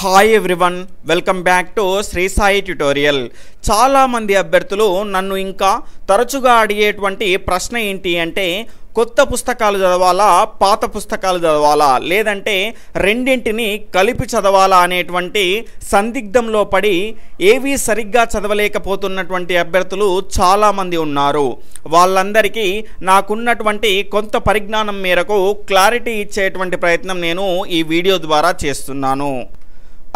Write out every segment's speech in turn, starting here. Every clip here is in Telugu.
hi everyone welcome back to Shri Sai tutorial చాలామంది అభ్యర్థులు నన్ను ఇంకా తరచుగా అడిగేటువంటి ప్రశ్న ఏంటి అంటే కొత్త పుస్తకాలు చదవాలా పాత పుస్తకాలు చదవాలా లేదంటే రెండింటిని కలిపి చదవాలా అనేటువంటి సందిగ్ధంలో పడి ఏవీ సరిగ్గా చదవలేకపోతున్నటువంటి అభ్యర్థులు చాలామంది ఉన్నారు వాళ్ళందరికీ నాకున్నటువంటి కొంత పరిజ్ఞానం మేరకు క్లారిటీ ఇచ్చేటువంటి ప్రయత్నం నేను ఈ వీడియో ద్వారా చేస్తున్నాను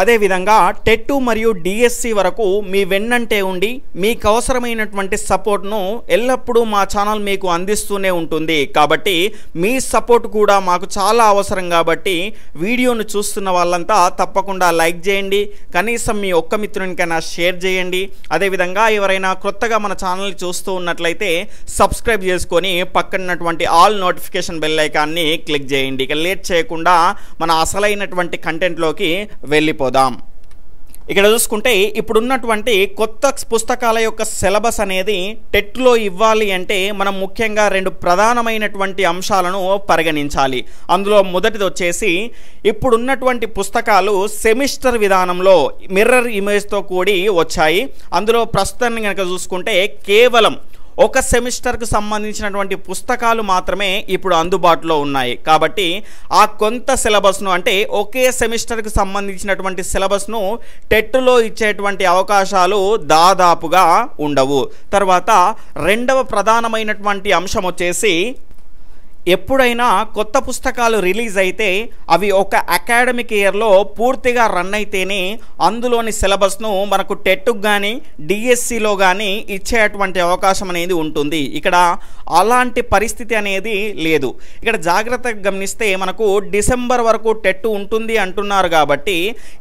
అదేవిధంగా టెట్టు మరియు డిఎస్సి వరకు మీ వెన్నంటే ఉండి మీకు అవసరమైనటువంటి సపోర్ట్ను ఎల్లప్పుడూ మా ఛానల్ మీకు అందిస్తూనే ఉంటుంది కాబట్టి మీ సపోర్ట్ కూడా మాకు చాలా అవసరం కాబట్టి వీడియోను చూస్తున్న వాళ్ళంతా తప్పకుండా లైక్ చేయండి కనీసం మీ ఒక్క మిత్రునికైనా షేర్ చేయండి అదేవిధంగా ఎవరైనా క్రొత్తగా మన ఛానల్ చూస్తూ ఉన్నట్లయితే సబ్స్క్రైబ్ చేసుకొని పక్కనటువంటి ఆల్ నోటిఫికేషన్ బెల్ ఐకాన్ని క్లిక్ చేయండి ఇక లేట్ చేయకుండా మన అసలైనటువంటి కంటెంట్లోకి వెళ్ళిపో వెళ్ళిపోదాం ఇక్కడ చూసుకుంటే ఇప్పుడున్నటువంటి కొత్త పుస్తకాల యొక్క సిలబస్ అనేది టెట్లో ఇవ్వాలి అంటే మనం ముఖ్యంగా రెండు ప్రధానమైనటువంటి అంశాలను పరిగణించాలి అందులో మొదటిది వచ్చేసి ఇప్పుడున్నటువంటి పుస్తకాలు సెమిస్టర్ విధానంలో మిర్రర్ ఇమేజ్తో కూడి వచ్చాయి అందులో ప్రస్తుతాన్ని కనుక చూసుకుంటే కేవలం ఒక సెమిస్టర్కు సంబంధించినటువంటి పుస్తకాలు మాత్రమే ఇప్పుడు అందుబాటులో ఉన్నాయి కాబట్టి ఆ కొంత సిలబస్ను అంటే ఒకే సెమిస్టర్కు సంబంధించినటువంటి సిలబస్ను టెట్లో ఇచ్చేటువంటి అవకాశాలు దాదాపుగా ఉండవు తర్వాత రెండవ ప్రధానమైనటువంటి అంశం వచ్చేసి ఎప్పుడైనా కొత్త పుస్తకాలు రిలీజ్ అయితే అవి ఒక అకాడమిక్ ఇయర్లో పూర్తిగా రన్ అయితేనే అందులోని సిలబస్ను మనకు టెట్కు కానీ డిఎస్సిలో కానీ ఇచ్చేటువంటి అవకాశం అనేది ఉంటుంది ఇక్కడ అలాంటి పరిస్థితి అనేది లేదు ఇక్కడ జాగ్రత్తగా గమనిస్తే మనకు డిసెంబర్ వరకు టెట్ ఉంటుంది అంటున్నారు కాబట్టి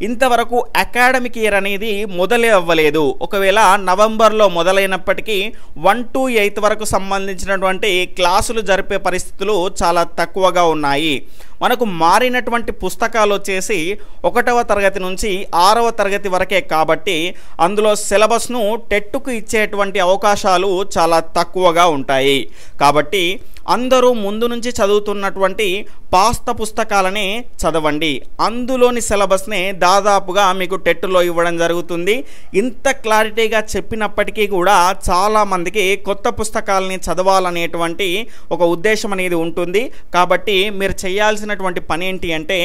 ఇంతవరకు అకాడమిక్ ఇయర్ అనేది మొదలే అవ్వలేదు ఒకవేళ నవంబర్లో మొదలైనప్పటికీ వన్ టు ఎయిత్ వరకు సంబంధించినటువంటి క్లాసులు జరిపే పరిస్థితులు పుస్తకాలు చాలా తక్కువగా ఉన్నాయి మనకు మారినటువంటి పుస్తకాలు వచ్చేసి ఒకటవ తరగతి నుంచి ఆరవ తరగతి వరకే కాబట్టి అందులో సిలబస్ను టెట్టుకు ఇచ్చేటువంటి అవకాశాలు చాలా తక్కువగా ఉంటాయి కాబట్టి అందరూ ముందు నుంచి చదువుతున్నటువంటి పాస్త పుస్తకాలనే చదవండి అందులోని సిలబస్నే దాదాపుగా మీకు టెట్టులో ఇవ్వడం జరుగుతుంది ఇంత క్లారిటీగా చెప్పినప్పటికీ కూడా చాలామందికి కొత్త పుస్తకాలని చదవాలనేటువంటి ఒక ఉద్దేశం అనేది ఉంటుంది కాబట్టి మీరు చేయాల్సినటువంటి పని ఏంటి అంటే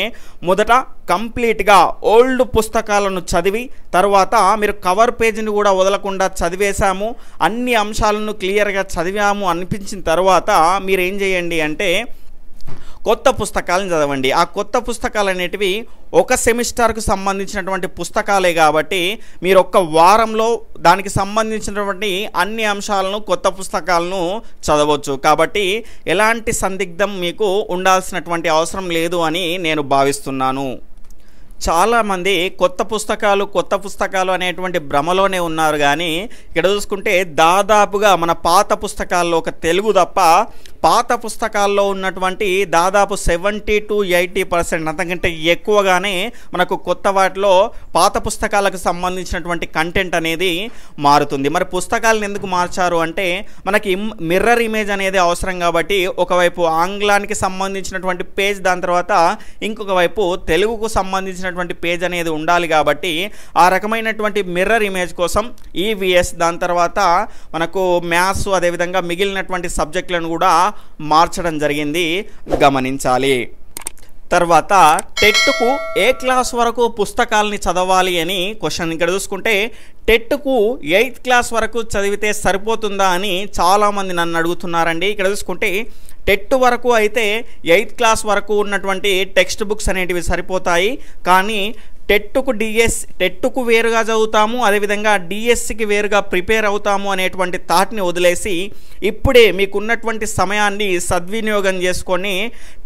మొదట కంప్లీట్గా ఓల్డ్ పుస్తకాలను చదివి తర్వాత మీరు కవర్ పేజీని కూడా వదలకుండా చదివేశాము అన్ని అంశాలను క్లియర్గా చదివాము అనిపించిన తర్వాత మీరు ఏం చేయండి అంటే కొత్త పుస్తకాలను చదవండి ఆ కొత్త పుస్తకాలు అనేటివి ఒక సెమిస్టర్కు సంబంధించినటువంటి పుస్తకాలే కాబట్టి మీరు ఒక్క వారంలో దానికి సంబంధించినటువంటి అన్ని అంశాలను కొత్త పుస్తకాలను చదవచ్చు కాబట్టి ఎలాంటి సందిగ్ధం మీకు ఉండాల్సినటువంటి అవసరం లేదు అని నేను భావిస్తున్నాను చాలామంది కొత్త పుస్తకాలు కొత్త పుస్తకాలు అనేటువంటి భ్రమలోనే ఉన్నారు కానీ ఇక్కడ చూసుకుంటే దాదాపుగా మన పాత పుస్తకాల్లో ఒక తెలుగు తప్ప పాత పుస్తకాల్లో ఉన్నటువంటి దాదాపు సెవెంటీ టు ఎయిటీ పర్సెంట్ అంతకంటే ఎక్కువగానే మనకు కొత్త వాటిలో పాత పుస్తకాలకు సంబంధించినటువంటి కంటెంట్ అనేది మారుతుంది మరి పుస్తకాలను ఎందుకు మార్చారు అంటే మనకి మిర్రర్ ఇమేజ్ అనేది అవసరం కాబట్టి ఒకవైపు ఆంగ్లానికి సంబంధించినటువంటి పేజ్ దాని తర్వాత ఇంకొక వైపు తెలుగుకు సంబంధించినటువంటి పేజ్ అనేది ఉండాలి కాబట్టి ఆ రకమైనటువంటి మిర్రర్ ఇమేజ్ కోసం ఈవిఎస్ e దాని తర్వాత మనకు మ్యాథ్స్ అదేవిధంగా మిగిలినటువంటి సబ్జెక్టులను కూడా మార్చడం జరిగింది గమనించాలి తర్వాత టెట్కు ఏ క్లాస్ వరకు పుస్తకాలని చదవాలి అని క్వశ్చన్ ఇక్కడ చూసుకుంటే టెట్కు ఎయిత్ క్లాస్ వరకు చదివితే సరిపోతుందా అని చాలామంది నన్ను అడుగుతున్నారండి ఇక్కడ చూసుకుంటే టెట్ వరకు అయితే ఎయిత్ క్లాస్ వరకు ఉన్నటువంటి టెక్స్ట్ బుక్స్ అనేటివి సరిపోతాయి కానీ టెట్టుకు డిఎస్ టెట్టుకు వేరుగా చదువుతాము అదేవిధంగా డిఎస్సికి వేరుగా ప్రిపేర్ అవుతాము అనేటువంటి థాట్ని వదిలేసి ఇప్పుడే మీకున్నటువంటి సమయాన్ని సద్వినియోగం చేసుకొని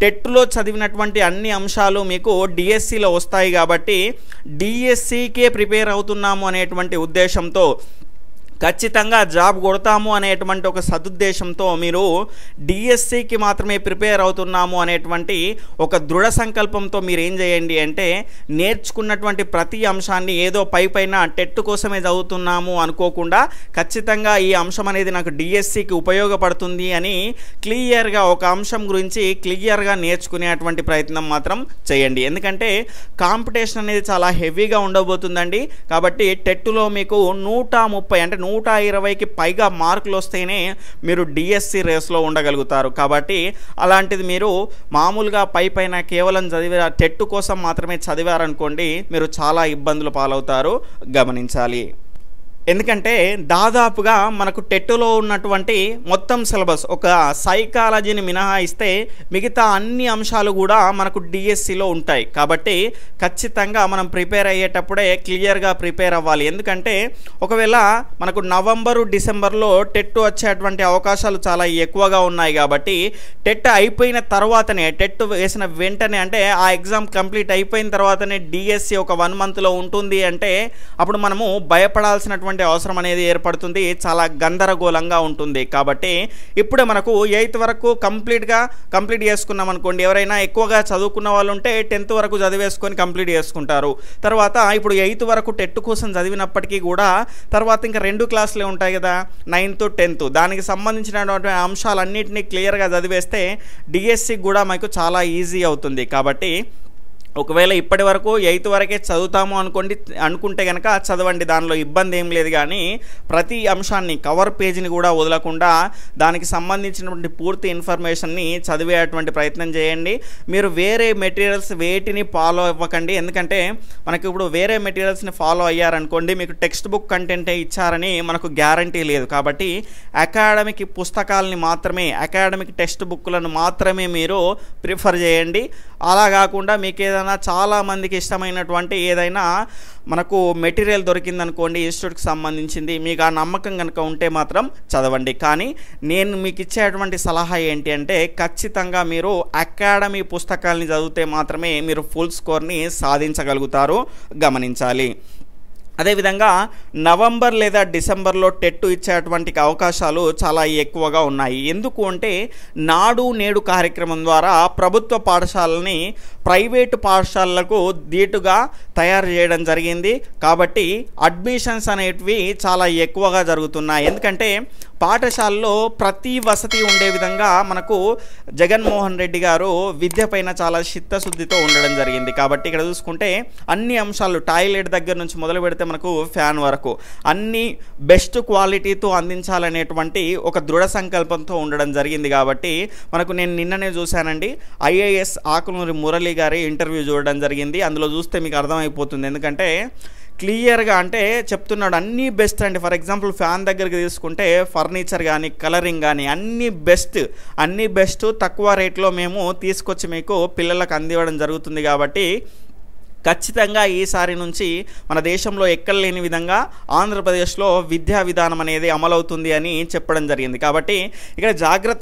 టెట్లో చదివినటువంటి అన్ని అంశాలు మీకు డిఎస్సిలో వస్తాయి కాబట్టి డిఎస్సికే ప్రిపేర్ అవుతున్నాము అనేటువంటి ఉద్దేశంతో ఖచ్చితంగా జాబ్ కొడతాము అనేటువంటి ఒక సదుద్దేశంతో మీరు డిఎస్సికి మాత్రమే ప్రిపేర్ అవుతున్నాము అనేటువంటి ఒక దృఢ సంకల్పంతో మీరు ఏం చేయండి అంటే నేర్చుకున్నటువంటి ప్రతి అంశాన్ని ఏదో పై పైన టెట్ కోసమే చదువుతున్నాము అనుకోకుండా ఖచ్చితంగా ఈ అంశం అనేది నాకు డిఎస్సికి ఉపయోగపడుతుంది అని క్లియర్గా ఒక అంశం గురించి క్లియర్గా నేర్చుకునేటువంటి ప్రయత్నం మాత్రం చేయండి ఎందుకంటే కాంపిటీషన్ అనేది చాలా హెవీగా ఉండబోతుందండి కాబట్టి టెట్లో మీకు నూట ముప్పై అంటే నూట నూట ఇరవైకి పైగా మార్కులు వస్తేనే మీరు డిఎస్సి రేస్లో ఉండగలుగుతారు కాబట్టి అలాంటిది మీరు మామూలుగా పై పైన కేవలం చదివి టెట్టు కోసం మాత్రమే చదివారనుకోండి మీరు చాలా ఇబ్బందులు పాలవుతారు గమనించాలి ఎందుకంటే దాదాపుగా మనకు టెట్టులో ఉన్నటువంటి మొత్తం సిలబస్ ఒక సైకాలజీని మినహాయిస్తే మిగతా అన్ని అంశాలు కూడా మనకు డిఎస్సిలో ఉంటాయి కాబట్టి ఖచ్చితంగా మనం ప్రిపేర్ అయ్యేటప్పుడే క్లియర్గా ప్రిపేర్ అవ్వాలి ఎందుకంటే ఒకవేళ మనకు నవంబరు డిసెంబర్లో టెట్ వచ్చేటువంటి అవకాశాలు చాలా ఎక్కువగా ఉన్నాయి కాబట్టి టెట్ అయిపోయిన తర్వాతనే టెట్ వేసిన వెంటనే అంటే ఆ ఎగ్జామ్ కంప్లీట్ అయిపోయిన తర్వాతనే డిఎస్సి ఒక వన్ మంత్లో ఉంటుంది అంటే అప్పుడు మనము భయపడాల్సినటువంటి చేయాల్సినటువంటి అవసరం అనేది ఏర్పడుతుంది చాలా గందరగోళంగా ఉంటుంది కాబట్టి ఇప్పుడు మనకు ఎయిత్ వరకు కంప్లీట్గా కంప్లీట్ చేసుకున్నాం అనుకోండి ఎవరైనా ఎక్కువగా చదువుకున్న వాళ్ళు ఉంటే టెన్త్ వరకు చదివేసుకొని కంప్లీట్ చేసుకుంటారు తర్వాత ఇప్పుడు ఎయిత్ వరకు టెట్ కోసం చదివినప్పటికీ కూడా తర్వాత ఇంకా రెండు క్లాసులే ఉంటాయి కదా నైన్త్ టెన్త్ దానికి సంబంధించినటువంటి అంశాలన్నింటినీ క్లియర్గా చదివేస్తే డిఎస్సి కూడా మనకు చాలా ఈజీ అవుతుంది కాబట్టి ఒకవేళ ఇప్పటి వరకు ఎయిత్ వరకే చదువుతాము అనుకోండి అనుకుంటే కనుక చదవండి దానిలో ఇబ్బంది ఏం లేదు కానీ ప్రతి అంశాన్ని కవర్ పేజీని కూడా వదలకుండా దానికి సంబంధించినటువంటి పూర్తి ఇన్ఫర్మేషన్ని చదివేటువంటి ప్రయత్నం చేయండి మీరు వేరే మెటీరియల్స్ వేటిని ఫాలో అవ్వకండి ఎందుకంటే మనకి ఇప్పుడు వేరే మెటీరియల్స్ని ఫాలో అయ్యారనుకోండి మీకు టెక్స్ట్ బుక్ కంటెంటే ఇచ్చారని మనకు గ్యారంటీ లేదు కాబట్టి అకాడమిక్ పుస్తకాలని మాత్రమే అకాడమిక్ టెక్స్ట్ బుక్లను మాత్రమే మీరు ప్రిఫర్ చేయండి అలా కాకుండా మీకు ఏదైనా చాలా చాలామందికి ఇష్టమైనటువంటి ఏదైనా మనకు మెటీరియల్ దొరికిందనుకోండి ఇన్స్టిట్యూట్కి సంబంధించింది మీకు ఆ నమ్మకం కనుక ఉంటే మాత్రం చదవండి కానీ నేను మీకు ఇచ్చేటువంటి సలహా ఏంటి అంటే ఖచ్చితంగా మీరు అకాడమీ పుస్తకాలని చదివితే మాత్రమే మీరు ఫుల్ స్కోర్ని సాధించగలుగుతారు గమనించాలి అదేవిధంగా నవంబర్ లేదా డిసెంబర్లో టెట్టు ఇచ్చేటువంటి అవకాశాలు చాలా ఎక్కువగా ఉన్నాయి ఎందుకు అంటే నాడు నేడు కార్యక్రమం ద్వారా ప్రభుత్వ పాఠశాలని ప్రైవేటు పాఠశాలలకు ధీటుగా తయారు చేయడం జరిగింది కాబట్టి అడ్మిషన్స్ అనేటివి చాలా ఎక్కువగా జరుగుతున్నాయి ఎందుకంటే పాఠశాలలో ప్రతి వసతి ఉండే విధంగా మనకు జగన్మోహన్ రెడ్డి గారు విద్య పైన చాలా చిత్తశుద్ధితో ఉండడం జరిగింది కాబట్టి ఇక్కడ చూసుకుంటే అన్ని అంశాలు టాయిలెట్ దగ్గర నుంచి మొదలు పెడితే అయితే మనకు ఫ్యాన్ వరకు అన్ని బెస్ట్ క్వాలిటీతో అందించాలనేటువంటి ఒక దృఢ సంకల్పంతో ఉండడం జరిగింది కాబట్టి మనకు నేను నిన్ననే చూశానండి ఐఏఎస్ ఆకులూరి మురళి గారి ఇంటర్వ్యూ చూడడం జరిగింది అందులో చూస్తే మీకు అర్థమైపోతుంది ఎందుకంటే క్లియర్గా అంటే చెప్తున్నాడు అన్నీ బెస్ట్ అండి ఫర్ ఎగ్జాంపుల్ ఫ్యాన్ దగ్గరికి తీసుకుంటే ఫర్నిచర్ కానీ కలరింగ్ కానీ అన్నీ బెస్ట్ అన్నీ బెస్ట్ తక్కువ రేట్లో మేము తీసుకొచ్చి మీకు పిల్లలకు అందివ్వడం జరుగుతుంది కాబట్టి ఖచ్చితంగా ఈసారి నుంచి మన దేశంలో ఎక్కడ లేని విధంగా ఆంధ్రప్రదేశ్లో విద్యా విధానం అనేది అమలవుతుంది అని చెప్పడం జరిగింది కాబట్టి ఇక్కడ జాగ్రత్త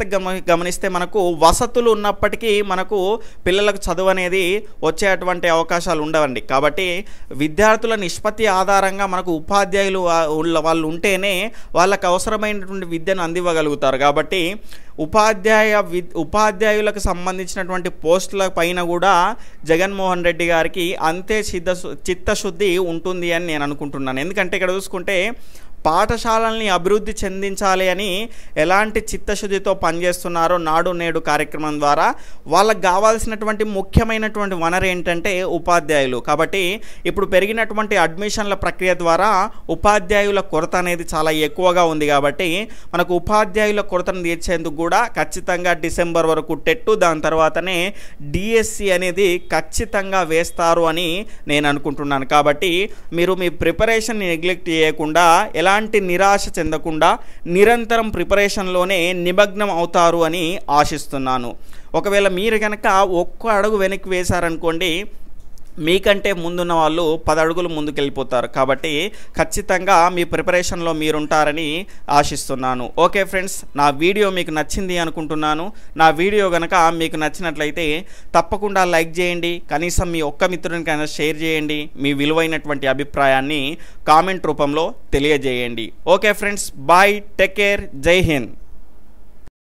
గమనిస్తే మనకు వసతులు ఉన్నప్పటికీ మనకు పిల్లలకు చదువు అనేది వచ్చేటువంటి అవకాశాలు ఉండవండి కాబట్టి విద్యార్థుల నిష్పత్తి ఆధారంగా మనకు ఉపాధ్యాయులు వాళ్ళు ఉంటేనే వాళ్ళకు అవసరమైనటువంటి విద్యను అందివ్వగలుగుతారు కాబట్టి ఉపాధ్యాయ వి ఉపాధ్యాయులకు సంబంధించినటువంటి పోస్టుల పైన కూడా జగన్మోహన్ రెడ్డి గారికి అంతే చిత్త చిత్తశుద్ధి ఉంటుంది అని నేను అనుకుంటున్నాను ఎందుకంటే ఇక్కడ చూసుకుంటే పాఠశాలల్ని అభివృద్ధి చెందించాలి అని ఎలాంటి చిత్తశుద్ధితో పనిచేస్తున్నారో నాడు నేడు కార్యక్రమం ద్వారా వాళ్ళకు కావాల్సినటువంటి ముఖ్యమైనటువంటి వనరు ఏంటంటే ఉపాధ్యాయులు కాబట్టి ఇప్పుడు పెరిగినటువంటి అడ్మిషన్ల ప్రక్రియ ద్వారా ఉపాధ్యాయుల కొరత అనేది చాలా ఎక్కువగా ఉంది కాబట్టి మనకు ఉపాధ్యాయుల కొరతను తీర్చేందుకు కూడా ఖచ్చితంగా డిసెంబర్ వరకు టెట్టు దాని తర్వాతనే డిఎస్సి అనేది ఖచ్చితంగా వేస్తారు అని నేను అనుకుంటున్నాను కాబట్టి మీరు మీ ప్రిపరేషన్ నెగ్లెక్ట్ చేయకుండా ఎలా ఎలాంటి నిరాశ చెందకుండా నిరంతరం ప్రిపరేషన్లోనే నిమగ్నం అవుతారు అని ఆశిస్తున్నాను ఒకవేళ మీరు కనుక ఒక్క అడుగు వెనక్కి వేశారనుకోండి మీకంటే ముందున్న వాళ్ళు పది అడుగులు ముందుకెళ్ళిపోతారు కాబట్టి ఖచ్చితంగా మీ ప్రిపరేషన్లో మీరుంటారని ఆశిస్తున్నాను ఓకే ఫ్రెండ్స్ నా వీడియో మీకు నచ్చింది అనుకుంటున్నాను నా వీడియో కనుక మీకు నచ్చినట్లయితే తప్పకుండా లైక్ చేయండి కనీసం మీ ఒక్క మిత్రునికైనా షేర్ చేయండి మీ విలువైనటువంటి అభిప్రాయాన్ని కామెంట్ రూపంలో తెలియజేయండి okay friends bye take care Jai Hind